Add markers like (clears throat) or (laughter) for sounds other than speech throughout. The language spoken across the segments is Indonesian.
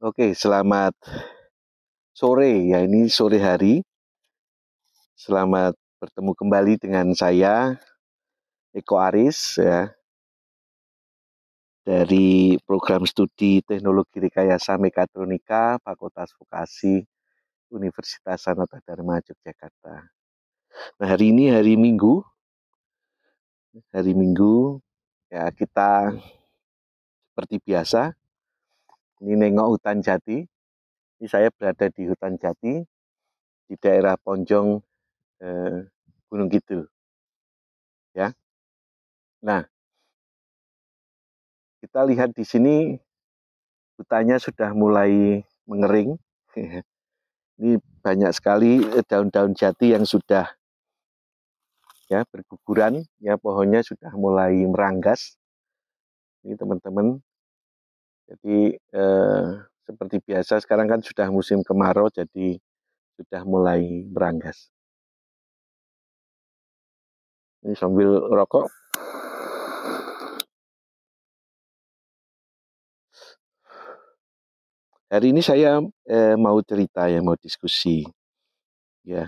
Oke, selamat sore ya ini sore hari. Selamat bertemu kembali dengan saya Eko Aris ya. Dari program studi Teknologi Rekayasa Mekatronika Fakultas Vokasi Universitas Sanata Dharma Yogyakarta. Nah, hari ini hari Minggu. Hari Minggu ya kita seperti biasa ini nengok hutan jati. Ini saya berada di hutan jati di daerah Ponjong eh, Gunung Kidul. Ya. Nah, kita lihat di sini hutannya sudah mulai mengering. (laughs) Ini banyak sekali eh, daun-daun jati yang sudah ya berguguran, ya pohonnya sudah mulai meranggas. Ini teman-teman jadi eh, seperti biasa sekarang kan sudah musim kemarau jadi sudah mulai beranggas. Ini sambil rokok. Hari ini saya eh, mau cerita ya, mau diskusi. Ya.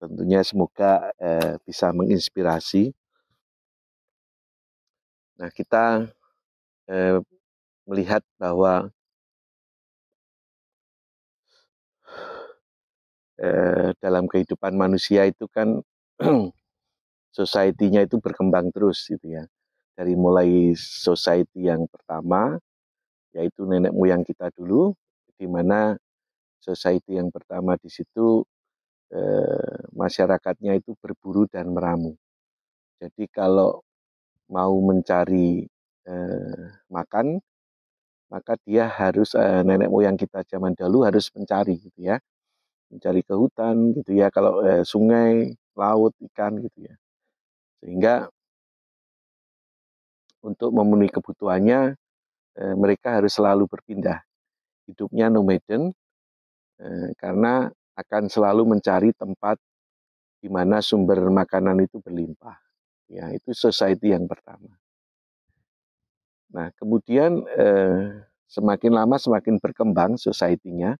Tentunya semoga eh, bisa menginspirasi. Nah, kita eh, melihat bahwa eh, dalam kehidupan manusia itu kan (clears throat) society-nya itu berkembang terus gitu ya. Dari mulai society yang pertama yaitu nenek moyang kita dulu di mana society yang pertama di situ eh, masyarakatnya itu berburu dan meramu. Jadi kalau mau mencari eh, makan maka dia harus eh, nenek moyang kita zaman dahulu harus mencari gitu ya mencari ke hutan gitu ya kalau eh, sungai laut ikan gitu ya sehingga untuk memenuhi kebutuhannya eh, mereka harus selalu berpindah hidupnya nomaden eh, karena akan selalu mencari tempat di mana sumber makanan itu berlimpah ya itu society yang pertama Nah, kemudian eh, semakin lama semakin berkembang society-nya,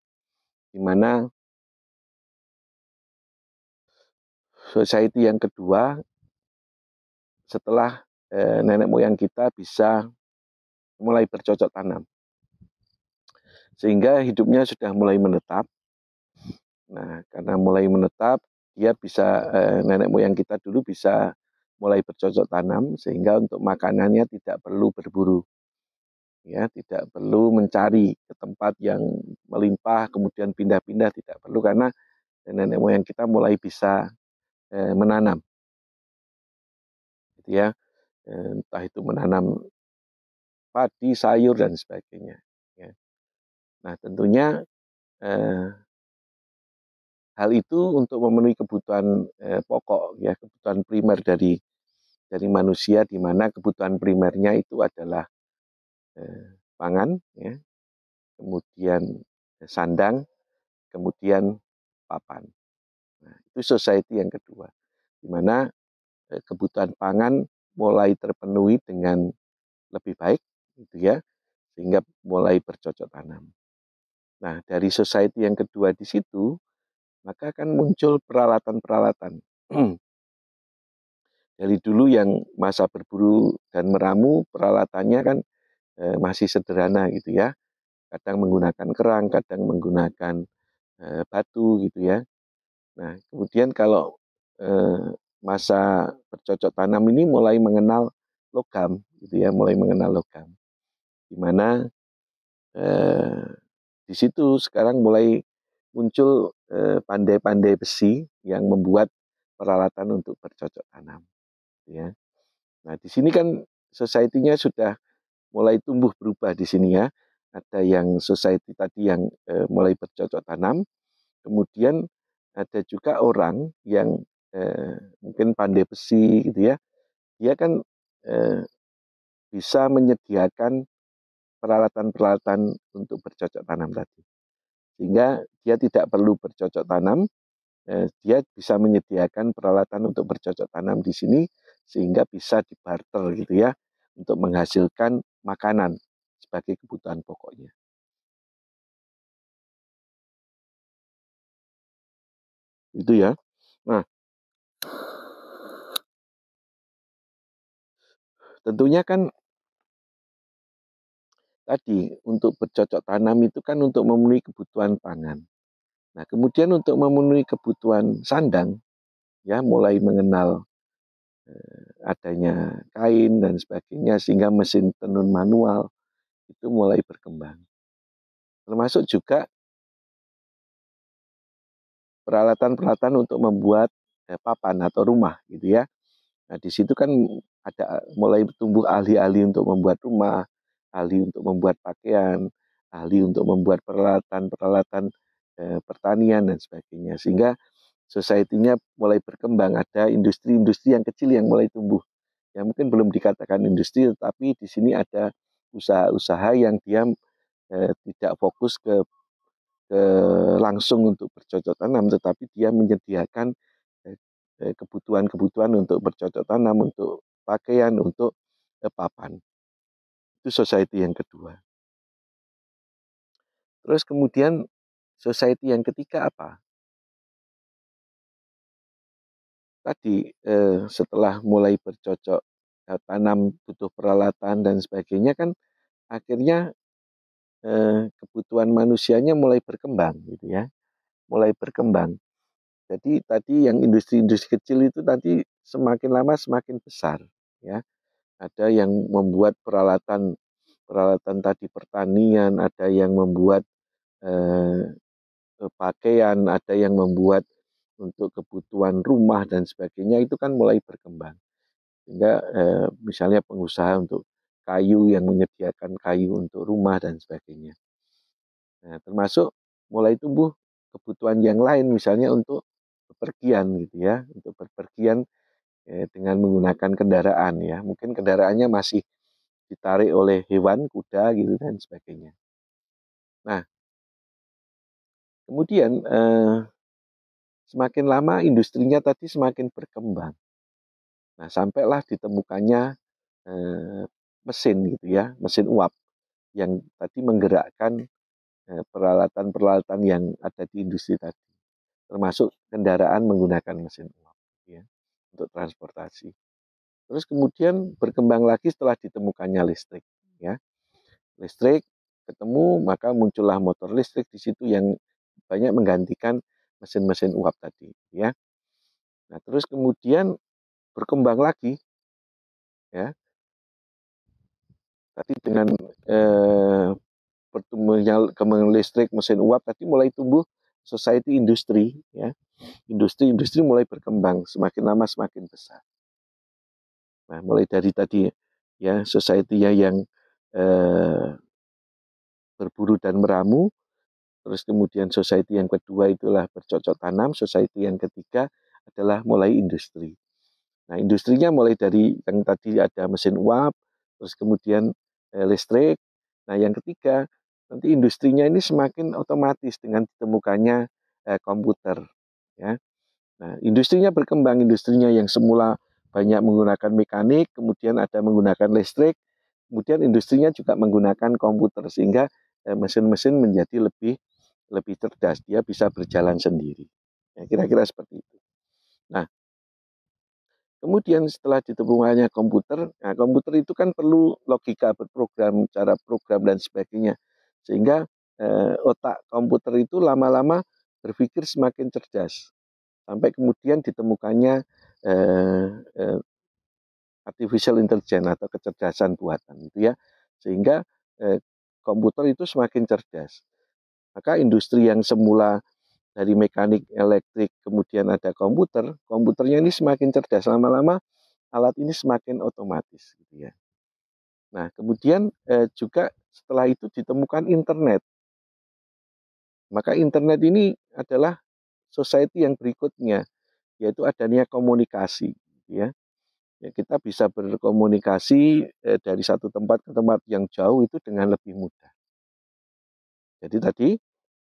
di mana society yang kedua setelah eh, nenek moyang kita bisa mulai bercocok tanam. Sehingga hidupnya sudah mulai menetap. Nah, karena mulai menetap, dia bisa eh, nenek moyang kita dulu bisa mulai bercocok tanam sehingga untuk makanannya tidak perlu berburu. Ya, tidak perlu mencari ke tempat yang melimpah kemudian pindah-pindah tidak perlu karena nenek moyang kita mulai bisa eh, menanam. Gitu ya. Eh, entah itu menanam padi, sayur dan sebagainya. Ya. Nah, tentunya eh, hal itu untuk memenuhi kebutuhan eh, pokok ya kebutuhan primer dari dari manusia di mana kebutuhan primernya itu adalah eh, pangan, ya, kemudian eh, sandang, kemudian papan. Nah, itu society yang kedua, di mana eh, kebutuhan pangan mulai terpenuhi dengan lebih baik, gitu ya, sehingga mulai bercocok tanam. Nah, dari society yang kedua di situ, maka akan muncul peralatan-peralatan (clears throat) dari dulu yang masa berburu dan meramu peralatannya kan eh, masih sederhana gitu ya. Kadang menggunakan kerang, kadang menggunakan eh, batu gitu ya. Nah, kemudian kalau eh, masa bercocok tanam ini mulai mengenal logam gitu ya, mulai mengenal logam. Di mana eh, di situ sekarang mulai muncul eh, pandai-pandai eh, besi yang membuat peralatan untuk bercocok tanam ya. Nah, di sini kan society-nya sudah mulai tumbuh berubah di sini ya. Ada yang society tadi yang e, mulai bercocok tanam, kemudian ada juga orang yang e, mungkin pandai besi gitu ya. Dia kan e, bisa menyediakan peralatan-peralatan untuk bercocok tanam tadi. Sehingga dia tidak perlu bercocok tanam, dia bisa menyediakan peralatan untuk bercocok tanam di sini sehingga bisa dibarter gitu ya untuk menghasilkan makanan sebagai kebutuhan pokoknya. Itu ya. Nah, tentunya kan tadi untuk bercocok tanam itu kan untuk memenuhi kebutuhan pangan. Nah, kemudian untuk memenuhi kebutuhan sandang ya mulai mengenal Eh, adanya kain dan sebagainya sehingga mesin tenun manual itu mulai berkembang. Termasuk juga peralatan-peralatan untuk membuat eh, papan atau rumah gitu ya. Nah, di situ kan ada mulai tumbuh ahli-ahli untuk membuat rumah, ahli untuk membuat pakaian, ahli untuk membuat peralatan-peralatan eh, pertanian dan sebagainya. Sehingga society-nya mulai berkembang, ada industri-industri yang kecil yang mulai tumbuh. Ya mungkin belum dikatakan industri, tapi di sini ada usaha-usaha yang dia eh, tidak fokus ke, ke langsung untuk bercocok tanam, tetapi dia menyediakan eh, eh, kebutuhan-kebutuhan untuk bercocok tanam, untuk pakaian, untuk eh, papan. Itu society yang kedua. Terus kemudian society yang ketiga apa? tadi eh, setelah mulai bercocok ya, tanam butuh peralatan dan sebagainya kan akhirnya eh, kebutuhan manusianya mulai berkembang gitu ya mulai berkembang jadi tadi yang industri-industri kecil itu nanti semakin lama semakin besar ya ada yang membuat peralatan peralatan tadi pertanian ada yang membuat eh, eh pakaian ada yang membuat untuk kebutuhan rumah dan sebagainya itu kan mulai berkembang. Sehingga eh, misalnya pengusaha untuk kayu yang menyediakan kayu untuk rumah dan sebagainya. Nah, termasuk mulai tumbuh kebutuhan yang lain misalnya untuk bepergian gitu ya, untuk bepergian eh, dengan menggunakan kendaraan ya. Mungkin kendaraannya masih ditarik oleh hewan, kuda gitu dan sebagainya. Nah, kemudian eh, semakin lama industrinya tadi semakin berkembang. Nah, sampailah ditemukannya eh, mesin gitu ya, mesin uap yang tadi menggerakkan eh, peralatan-peralatan yang ada di industri tadi, termasuk kendaraan menggunakan mesin uap gitu ya, untuk transportasi. Terus kemudian berkembang lagi setelah ditemukannya listrik ya. Listrik ketemu maka muncullah motor listrik di situ yang banyak menggantikan mesin-mesin uap tadi ya nah terus kemudian berkembang lagi ya tadi dengan eh, pertumbuhan kembang listrik mesin uap tadi mulai tumbuh society industri ya industri-industri mulai berkembang semakin lama semakin besar nah mulai dari tadi ya society yang eh, berburu dan meramu Terus kemudian society yang kedua itulah bercocok tanam, society yang ketiga adalah mulai industri. Nah, industrinya mulai dari yang tadi ada mesin uap, terus kemudian eh, listrik. Nah, yang ketiga, nanti industrinya ini semakin otomatis dengan ditemukannya eh, komputer, ya. Nah, industrinya berkembang, industrinya yang semula banyak menggunakan mekanik, kemudian ada menggunakan listrik, kemudian industrinya juga menggunakan komputer sehingga eh, mesin-mesin menjadi lebih lebih cerdas, dia bisa berjalan sendiri. kira ya, kira-kira seperti itu. Nah, kemudian setelah ditemukannya komputer, nah komputer itu kan perlu logika berprogram, cara program dan sebagainya. Sehingga eh, otak komputer itu lama-lama berpikir semakin cerdas. Sampai kemudian ditemukannya eh, eh, artificial intelligence atau kecerdasan buatan itu ya. Sehingga eh, komputer itu semakin cerdas. Maka industri yang semula dari mekanik elektrik kemudian ada komputer, komputernya ini semakin cerdas lama-lama alat ini semakin otomatis gitu ya. Nah, kemudian eh, juga setelah itu ditemukan internet. Maka internet ini adalah society yang berikutnya yaitu adanya komunikasi gitu ya. Ya, kita bisa berkomunikasi eh, dari satu tempat ke tempat yang jauh itu dengan lebih mudah. Jadi tadi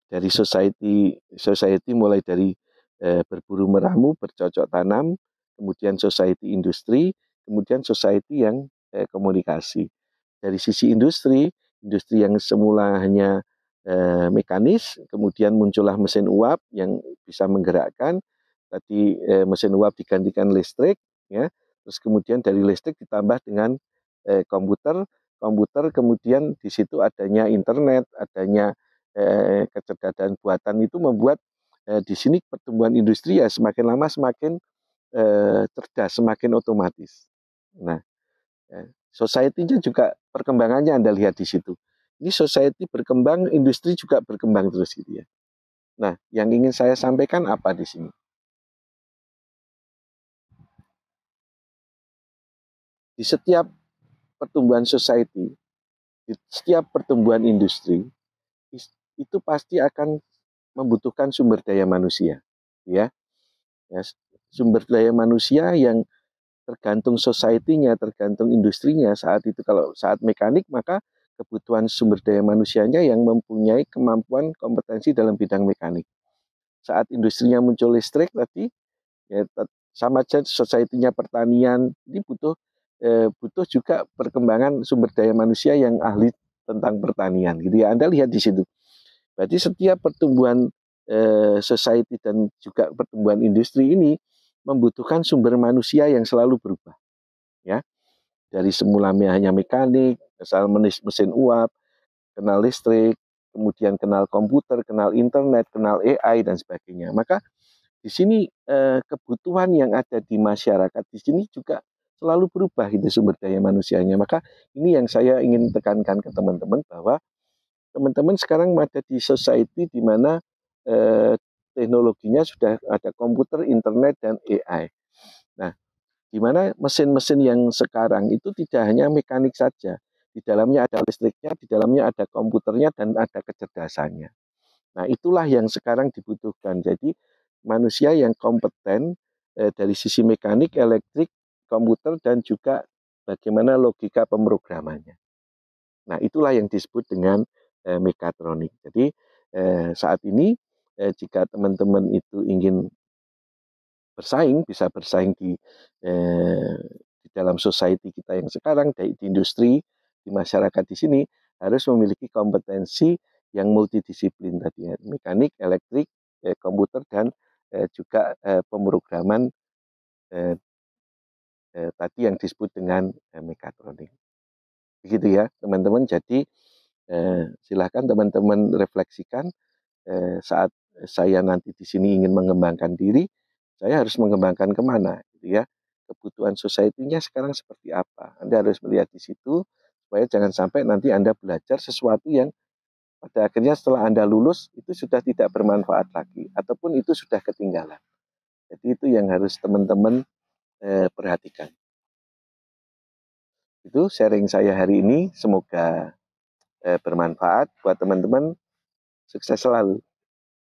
dari society society mulai dari eh, berburu meramu, bercocok tanam, kemudian society industri, kemudian society yang eh, komunikasi. Dari sisi industri, industri yang semula hanya eh, mekanis, kemudian muncullah mesin uap yang bisa menggerakkan. Tadi eh, mesin uap digantikan listrik, ya. Terus kemudian dari listrik ditambah dengan eh, komputer, komputer kemudian di situ adanya internet, adanya Eh, kecerdasan buatan itu membuat eh, di sini pertumbuhan industri ya semakin lama semakin eh, cerdas, semakin otomatis. Nah, eh, society-nya juga perkembangannya Anda lihat di situ. Ini society berkembang, industri juga berkembang terus gitu ya. Nah, yang ingin saya sampaikan apa di sini? Di setiap pertumbuhan society, di setiap pertumbuhan industri, itu pasti akan membutuhkan sumber daya manusia, ya. ya sumber daya manusia yang tergantung society-nya, tergantung industrinya saat itu kalau saat mekanik maka kebutuhan sumber daya manusianya yang mempunyai kemampuan kompetensi dalam bidang mekanik. Saat industrinya muncul listrik tadi ya sama saja society-nya pertanian ini butuh eh, butuh juga perkembangan sumber daya manusia yang ahli tentang pertanian gitu ya Anda lihat di situ Berarti setiap pertumbuhan eh, society dan juga pertumbuhan industri ini membutuhkan sumber manusia yang selalu berubah. Ya. Dari semula hanya mekanik, asal mesin uap, kenal listrik, kemudian kenal komputer, kenal internet, kenal AI dan sebagainya. Maka di sini eh, kebutuhan yang ada di masyarakat di sini juga selalu berubah itu sumber daya manusianya. Maka ini yang saya ingin tekankan ke teman-teman bahwa teman-teman sekarang ada di society di mana eh, teknologinya sudah ada komputer, internet dan AI. Nah, di mana mesin-mesin yang sekarang itu tidak hanya mekanik saja, di dalamnya ada listriknya, di dalamnya ada komputernya dan ada kecerdasannya. Nah, itulah yang sekarang dibutuhkan. Jadi manusia yang kompeten eh, dari sisi mekanik, elektrik, komputer dan juga bagaimana logika pemrogramannya. Nah, itulah yang disebut dengan eh, mekatronik. Jadi eh, saat ini eh, jika teman-teman itu ingin bersaing bisa bersaing di eh, di dalam society kita yang sekarang baik di industri di masyarakat di sini harus memiliki kompetensi yang multidisiplin tadi ya. mekanik elektrik eh, komputer dan eh, juga eh, pemrograman eh, eh tadi yang disebut dengan eh, mekatronik begitu ya teman-teman jadi Eh, silahkan teman-teman refleksikan eh, saat saya nanti di sini ingin mengembangkan diri, saya harus mengembangkan kemana, gitu ya? Kebutuhan society-nya sekarang seperti apa? Anda harus melihat di situ supaya jangan sampai nanti Anda belajar sesuatu yang pada akhirnya setelah Anda lulus itu sudah tidak bermanfaat lagi ataupun itu sudah ketinggalan. Jadi itu yang harus teman-teman eh, perhatikan. Itu sharing saya hari ini, semoga Eh, bermanfaat buat teman-teman. Sukses selalu.